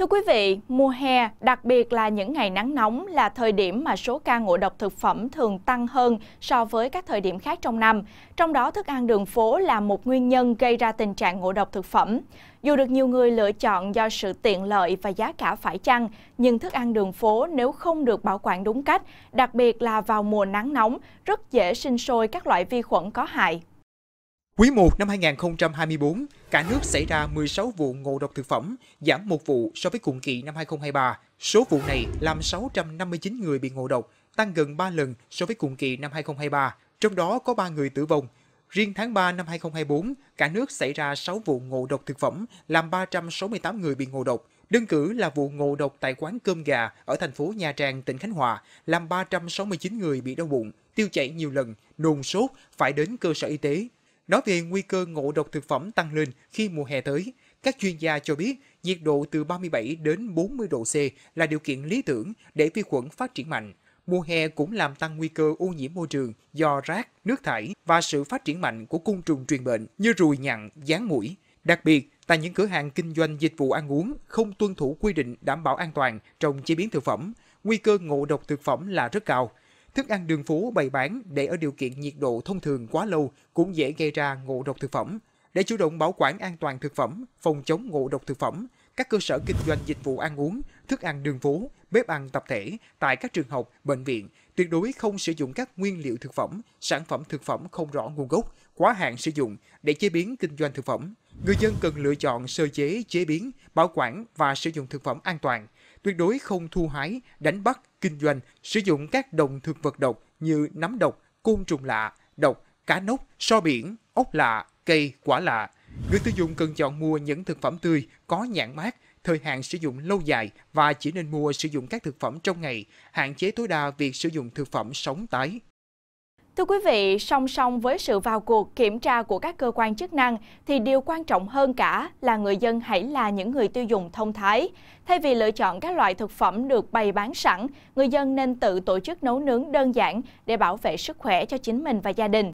Thưa quý vị, mùa hè, đặc biệt là những ngày nắng nóng là thời điểm mà số ca ngộ độc thực phẩm thường tăng hơn so với các thời điểm khác trong năm. Trong đó, thức ăn đường phố là một nguyên nhân gây ra tình trạng ngộ độc thực phẩm. Dù được nhiều người lựa chọn do sự tiện lợi và giá cả phải chăng, nhưng thức ăn đường phố nếu không được bảo quản đúng cách, đặc biệt là vào mùa nắng nóng, rất dễ sinh sôi các loại vi khuẩn có hại Quý 1 năm 2024, cả nước xảy ra 16 vụ ngộ độc thực phẩm, giảm một vụ so với cùng kỳ năm 2023. Số vụ này làm 659 người bị ngộ độc, tăng gần 3 lần so với cùng kỳ năm 2023, trong đó có 3 người tử vong. Riêng tháng 3 năm 2024, cả nước xảy ra 6 vụ ngộ độc thực phẩm, làm 368 người bị ngộ độc. Đơn cử là vụ ngộ độc tại quán cơm gà ở thành phố Nha Trang, tỉnh Khánh Hòa, làm 369 người bị đau bụng, tiêu chảy nhiều lần, nôn sốt, phải đến cơ sở y tế Nói về nguy cơ ngộ độc thực phẩm tăng lên khi mùa hè tới, các chuyên gia cho biết nhiệt độ từ 37 đến 40 độ C là điều kiện lý tưởng để vi khuẩn phát triển mạnh. Mùa hè cũng làm tăng nguy cơ ô nhiễm môi trường do rác, nước thải và sự phát triển mạnh của côn trùng truyền bệnh như ruồi nhặn, dán mũi. Đặc biệt, tại những cửa hàng kinh doanh dịch vụ ăn uống không tuân thủ quy định đảm bảo an toàn trong chế biến thực phẩm, nguy cơ ngộ độc thực phẩm là rất cao. Thức ăn đường phố bày bán để ở điều kiện nhiệt độ thông thường quá lâu cũng dễ gây ra ngộ độc thực phẩm. Để chủ động bảo quản an toàn thực phẩm, phòng chống ngộ độc thực phẩm, các cơ sở kinh doanh dịch vụ ăn uống thức ăn đường phố, bếp ăn tập thể tại các trường học, bệnh viện, tuyệt đối không sử dụng các nguyên liệu thực phẩm, sản phẩm thực phẩm không rõ nguồn gốc, quá hạn sử dụng để chế biến kinh doanh thực phẩm. Người dân cần lựa chọn sơ chế, chế biến, bảo quản và sử dụng thực phẩm an toàn, tuyệt đối không thu hái, đánh bắt, kinh doanh, sử dụng các đồng thực vật độc như nấm độc, côn trùng lạ, độc, cá nốc, so biển, ốc lạ, cây, quả lạ. Người tiêu dùng cần chọn mua những thực phẩm tươi có nhãn mát thời hạn sử dụng lâu dài và chỉ nên mua sử dụng các thực phẩm trong ngày, hạn chế tối đa việc sử dụng thực phẩm sống tái. Thưa quý vị, song song với sự vào cuộc kiểm tra của các cơ quan chức năng thì điều quan trọng hơn cả là người dân hãy là những người tiêu dùng thông thái. Thay vì lựa chọn các loại thực phẩm được bày bán sẵn, người dân nên tự tổ chức nấu nướng đơn giản để bảo vệ sức khỏe cho chính mình và gia đình.